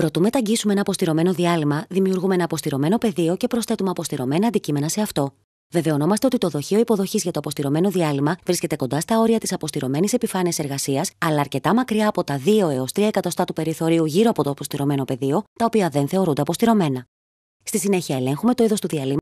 Προτού μεταγγίσουμε ένα αποστηρωμένο διάλειμμα, δημιουργούμε ένα αποστηρωμένο πεδίο και προσθέτουμε αποστηρωμένα αντικείμενα σε αυτό. Βεβαιωνόμαστε ότι το δοχείο υποδοχής για το αποστηρωμένο διάλειμμα βρίσκεται κοντά στα όρια της αποστηρωμένης επιφάνειας εργασίας, αλλά αρκετά μακριά από τα 2 έω 3 εκατοστά του περιθωρίου γύρω από το αποστηρωμένο πεδίο, τα οποία δεν θεωρούνται αποστηρωμένα. Στη συνέχεια, ελέγχουμε το είδος του διαλύματος